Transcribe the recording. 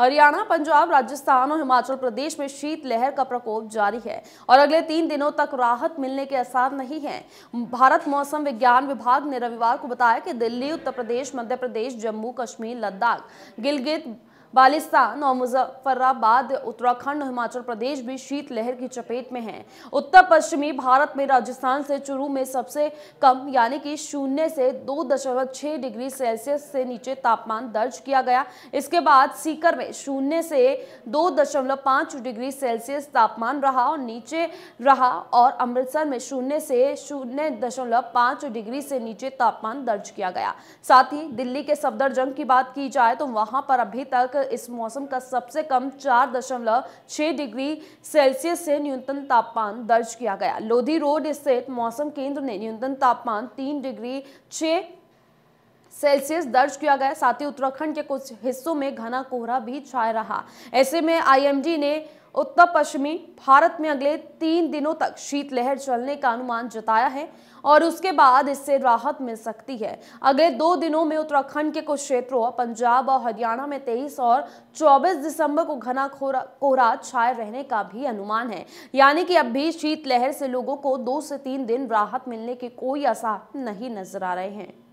हरियाणा पंजाब राजस्थान और हिमाचल प्रदेश में शीतलहर का प्रकोप जारी है और अगले तीन दिनों तक राहत मिलने के आसार नहीं है भारत मौसम विज्ञान विभाग ने रविवार को बताया कि दिल्ली उत्तर प्रदेश मध्य प्रदेश जम्मू कश्मीर लद्दाख गिलगित बालिस्तान और मुजफ्फराबाद उत्तराखंड हिमाचल प्रदेश भी शीतलहर की चपेट में हैं उत्तर पश्चिमी भारत में राजस्थान से चुरू में सबसे कम यानी कि शून्य से दो दशमलव छः डिग्री सेल्सियस से नीचे तापमान दर्ज किया गया इसके बाद सीकर में शून्य से दो दशमलव पाँच डिग्री सेल्सियस तापमान रहा और नीचे रहा और अमृतसर में शून्य से शून्य दशमलव पाँच डिग्री से नीचे तापमान दर्ज किया गया साथ ही दिल्ली के सफदरजंग की बात की जाए तो वहां पर अभी तक इस मौसम का सबसे कम चार दशमलव छह डिग्री सेल्सियस से न्यूनतम तापमान दर्ज किया गया लोधी रोड स्थित मौसम केंद्र ने न्यूनतम तापमान तीन डिग्री छह सेल्सियस दर्ज किया गया साथ ही उत्तराखंड के कुछ हिस्सों में घना कोहरा भी छाया रहा ऐसे में आईएमडी ने उत्तर पश्चिमी भारत में अगले तीन दिनों तक शीतलहर चलने का अनुमान जताया है और उसके बाद इससे राहत मिल सकती है अगले दो दिनों में उत्तराखंड के कुछ क्षेत्रों पंजाब और हरियाणा में 23 और 24 दिसंबर को घना कोहरा छाए रहने का भी अनुमान है यानी कि अब भी शीतलहर से लोगों को दो से तीन दिन राहत मिलने के कोई आसार नहीं नजर आ रहे हैं